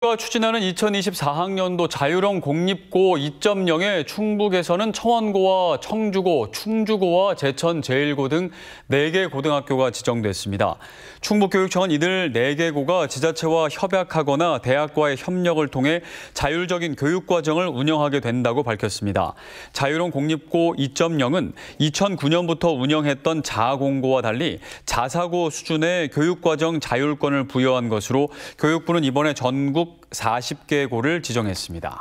가 추진하는 2024학년도 자율형 공립고 2 0의 충북에서는 청원고와 청주고, 충주고와 제천 제일고등 4개 고등학교가 지정됐습니다. 충북교육청은 이들 4개 고가 지자체와 협약하거나 대학과의 협력을 통해 자율적인 교육과정을 운영하게 된다고 밝혔습니다. 자율형 공립고 2.0은 2009년부터 운영했던 자공고와 달리 자사고 수준의 교육과정 자율권을 부여한 것으로 교육부는 이번에 전국 전국 40개 고를 지정했습니다.